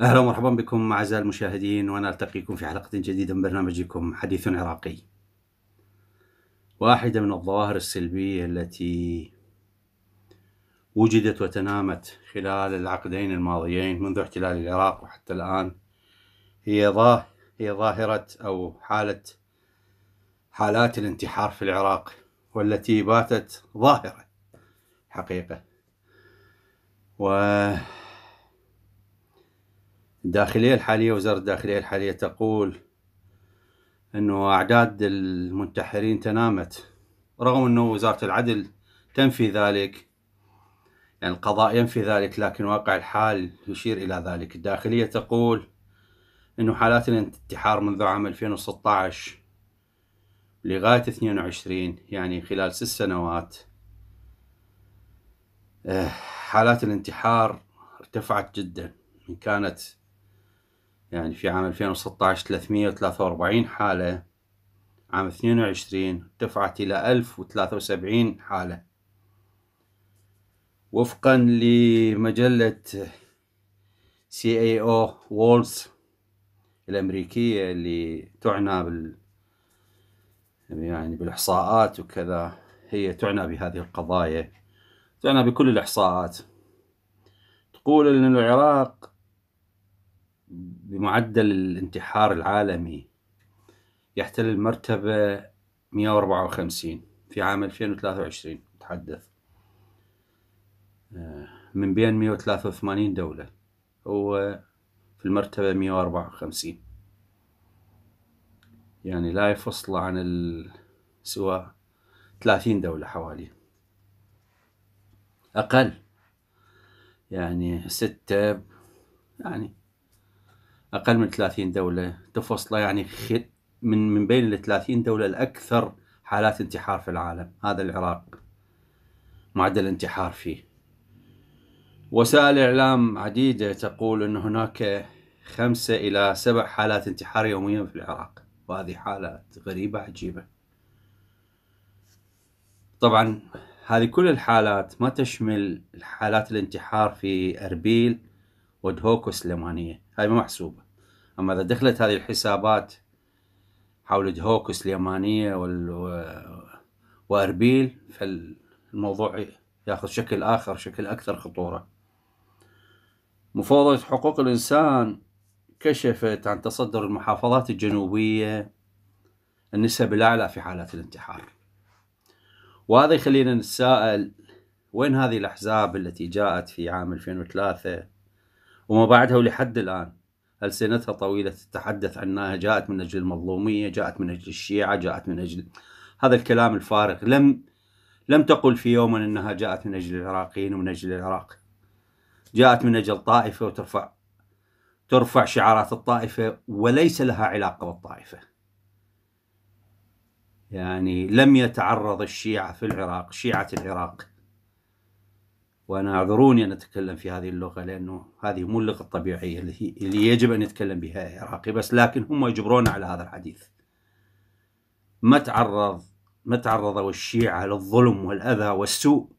اهلا ومرحبا بكم اعزائي المشاهدين وانا التقيكم في حلقه جديده من برنامجكم حديث عراقي. واحده من الظواهر السلبيه التي وجدت وتنامت خلال العقدين الماضيين منذ احتلال العراق وحتى الآن هي ظاه هي ظاهرة أو حالة حالات الانتحار في العراق والتي باتت ظاهرة حقيقة و الداخلية الحالية وزارة الداخلية الحالية تقول أنه أعداد المنتحرين تنامت رغم أنه وزارة العدل تنفي ذلك يعني القضاء ينفي ذلك لكن واقع الحال يشير إلى ذلك الداخلية تقول أنه حالات الانتحار منذ عام 2016 لغاية 22 يعني خلال ست سنوات آه، حالات الانتحار ارتفعت جدا من كانت يعني في عام 2016 343 حالة عام 22 ارتفعت إلى 1073 حالة وفقا لمجلة سي اي او وولز الأمريكية اللي تعنى بال يعني بالإحصاءات وكذا هي تعنى بهذه القضايا تعنى بكل الإحصاءات تقول أن العراق بمعدل الانتحار العالمي يحتل المرتبة 154 في عام 2023 تحدث آه، من بين 183 دولة هو في المرتبة 154 يعني لا يفصل عن سوى 30 دولة حوالي أقل يعني ستة يعني أقل من 30 دولة تفصل يعني من من بين ال 30 دولة الأكثر حالات انتحار في العالم هذا العراق معدل انتحار فيه وسائل إعلام عديدة تقول أن هناك خمسة إلى سبع حالات انتحار يوميا في العراق وهذه حالات غريبة عجيبة طبعا هذه كل الحالات ما تشمل حالات الانتحار في أربيل ودهوك وسليمانية هاي ما محسوبة أما إذا دخلت هذه الحسابات حول دهوك وسليمانية وال... وأربيل فالموضوع ياخذ شكل آخر شكل أكثر خطورة مفاوضة حقوق الإنسان كشفت عن تصدر المحافظات الجنوبية النسب الأعلى في حالات الانتحار وهذا يخلينا نتساءل وين هذه الأحزاب التي جاءت في عام 2003 وما بعدها ولحد الآن ألسنتها طويلة تتحدث عنها جاءت من أجل المظلومية جاءت من أجل الشيعة جاءت من أجل هذا الكلام الفارغ لم لم تقل في يوم أنها جاءت من أجل العراقيين ومن أجل العراق جاءت من أجل طائفة وترفع ترفع شعارات الطائفة وليس لها علاقة بالطائفة يعني لم يتعرض الشيعة في العراق شيعة العراق وأنا أعذروني أن أتكلم في هذه اللغة لأنه هذه مو اللغة الطبيعية اللي يجب أن يتكلم بها عراقي بس لكن هم يجبرون على هذا الحديث ما تعرض ما تعرضوا الشيعة للظلم والأذى والسوء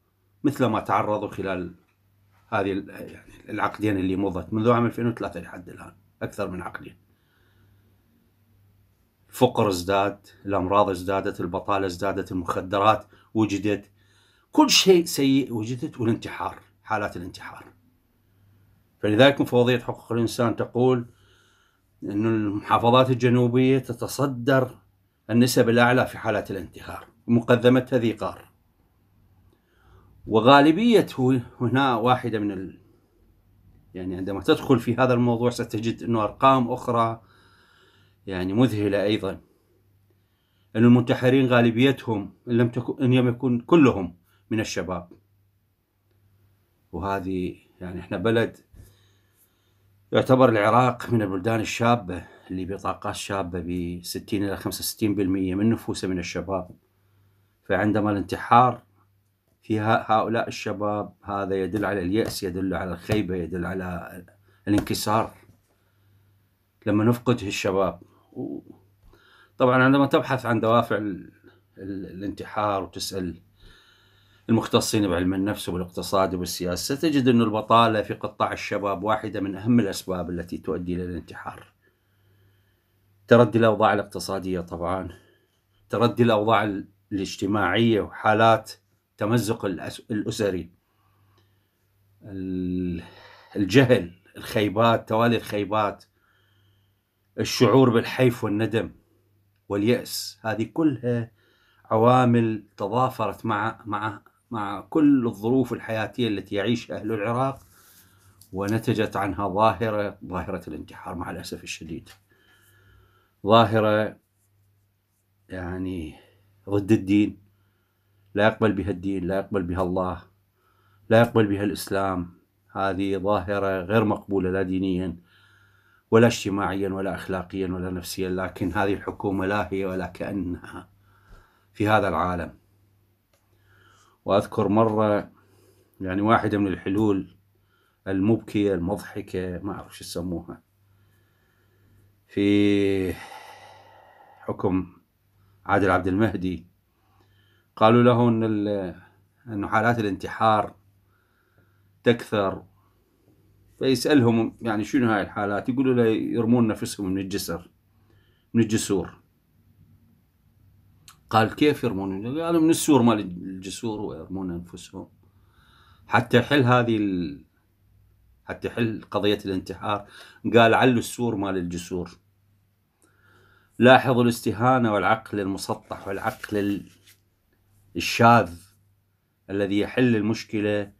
مثل ما تعرضوا خلال هذه يعني العقدين اللي مضت منذ عام 2003 لحد الآن أكثر من عقدين الفقر ازداد الأمراض ازدادت البطالة ازدادت المخدرات وجدت كل شيء سيء وجدت والانتحار حالات الانتحار فلذلك مفوضية حقوق الإنسان تقول أن المحافظات الجنوبية تتصدر النسب الأعلى في حالات الانتحار مقدمتها ذي قار وغالبية هنا واحدة من ال... يعني عندما تدخل في هذا الموضوع ستجد أنه أرقام أخرى يعني مذهلة أيضا أن المنتحرين غالبيتهم إن لم تكن إن لم يكن كلهم من الشباب وهذه يعني احنا بلد يعتبر العراق من البلدان الشابة اللي بطاقات شابة ب 60 إلى 65% من نفوسه من الشباب فعندما الانتحار في هؤلاء الشباب هذا يدل على اليأس يدل على الخيبة يدل على الانكسار لما نفقد الشباب طبعا عندما تبحث عن دوافع الانتحار وتسأل المختصين بعلم النفس والاقتصاد والسياسة تجد أن البطالة في قطاع الشباب واحدة من أهم الأسباب التي تؤدي إلى الانتحار تردي الأوضاع الاقتصادية طبعا تردي الأوضاع الاجتماعية وحالات التمزق الأسري الجهل الخيبات توالي الخيبات الشعور بالحيف والندم واليأس هذه كلها عوامل تضافرت مع مع مع كل الظروف الحياتية التي يعيشها أهل العراق ونتجت عنها ظاهرة ظاهرة الانتحار مع الأسف الشديد ظاهرة يعني ضد الدين لا يقبل بها الدين لا يقبل بها الله لا يقبل بها الإسلام هذه ظاهرة غير مقبولة لا دينيا ولا اجتماعيا ولا أخلاقيا ولا نفسيا لكن هذه الحكومة لا هي ولا كأنها في هذا العالم وأذكر مرة يعني واحدة من الحلول المبكية المضحكة ما أعرف شو يسموها في حكم عادل عبد المهدي قالوا له أن أنه حالات الانتحار تكثر فيسألهم يعني شنو هاي الحالات يقولوا له يرمون نفسهم من الجسر من الجسور قال كيف يرمون قالوا من السور مال الجسور ويرمون أنفسهم حتى يحل هذه ال... حتى يحل قضية الانتحار قال علوا السور مال الجسور لاحظوا الاستهانة والعقل المسطح والعقل الشاذ الذي يحل المشكلة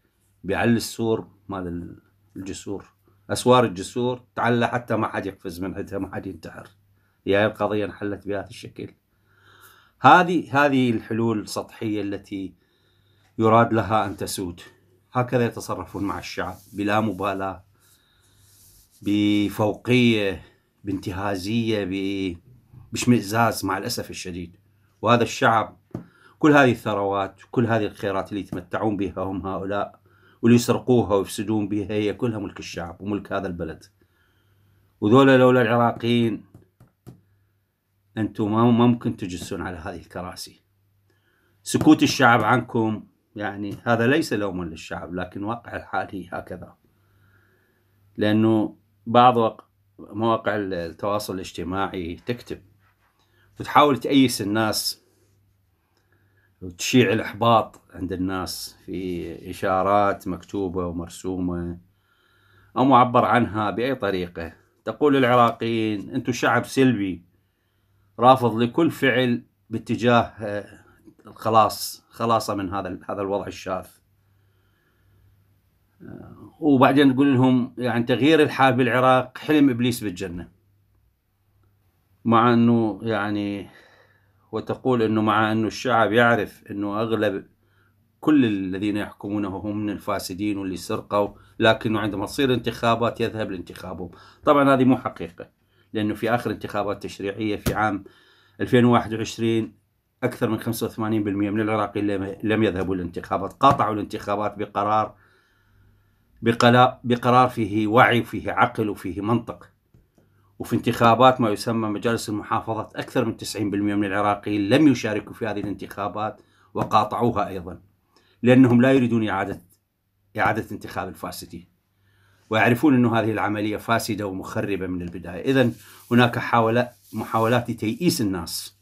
بعل السور مال الجسور أسوار الجسور تعلى حتى ما حد يقفز من عندها ما حد ينتحر هي القضية انحلت بهذا الشكل هذه هذه الحلول السطحية التي يراد لها أن تسود هكذا يتصرفون مع الشعب بلا مبالاة بفوقية بانتهازية باشمئزاز مع الأسف الشديد وهذا الشعب كل هذه الثروات وكل هذه الخيرات اللي يتمتعون بها هم هؤلاء واللي يسرقوها ويفسدون بها هي كلها ملك الشعب وملك هذا البلد وذولا لولا العراقيين انتم ما ممكن تجلسون على هذه الكراسي سكوت الشعب عنكم يعني هذا ليس لوما للشعب لكن واقع الحال هي هكذا لانه بعض مواقع التواصل الاجتماعي تكتب وتحاول تأيس الناس وتشيع الاحباط عند الناس في اشارات مكتوبه ومرسومه او معبر عنها باي طريقه تقول للعراقيين انتم شعب سلبي رافض لكل فعل باتجاه الخلاص خلاصه من هذا هذا الوضع الشاذ آه، وبعدين تقول لهم يعني تغيير الحال بالعراق حلم ابليس بالجنه مع انه يعني وتقول أنه مع أنه الشعب يعرف أنه أغلب كل الذين يحكمونه هم من الفاسدين واللي سرقوا لكنه عندما تصير انتخابات يذهب لانتخابهم طبعا هذه مو حقيقة لأنه في آخر انتخابات تشريعية في عام 2021 أكثر من 85% من العراقيين لم يذهبوا للانتخابات قاطعوا الانتخابات بقرار بقرار فيه وعي وفيه عقل وفيه منطق وفي انتخابات ما يسمى مجالس المحافظة أكثر من 90% من العراقيين لم يشاركوا في هذه الانتخابات وقاطعوها أيضا لأنهم لا يريدون إعادة إعادة انتخاب الفاسدين ويعرفون أن هذه العملية فاسدة ومخربة من البداية إذا هناك محاولات لتيئيس الناس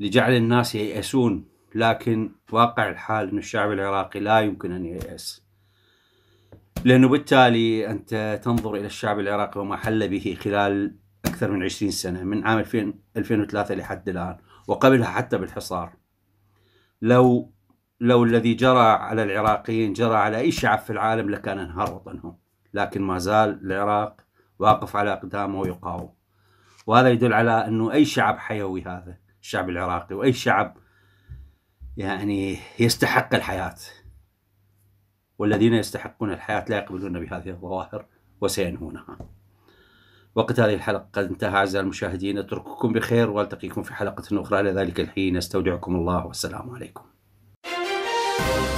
لجعل الناس ييأسون لكن واقع الحال أن الشعب العراقي لا يمكن أن ييأس لأنه بالتالي أنت تنظر إلى الشعب العراقي وما حل به خلال أكثر من 20 سنة من عام 2003 لحد الآن وقبلها حتى بالحصار لو لو الذي جرى على العراقيين جرى على أي شعب في العالم لكان انهار وطنهم لكن ما زال العراق واقف على أقدامه ويقاوم وهذا يدل على أنه أي شعب حيوي هذا الشعب العراقي وأي شعب يعني يستحق الحياه والذين يستحقون الحياة لا يقبلون بهذه الظواهر وسينهونها وقت هذه الحلقة قد انتهى أعزائي المشاهدين أترككم بخير وألتقيكم في حلقة أخرى إلى ذلك الحين أستودعكم الله والسلام عليكم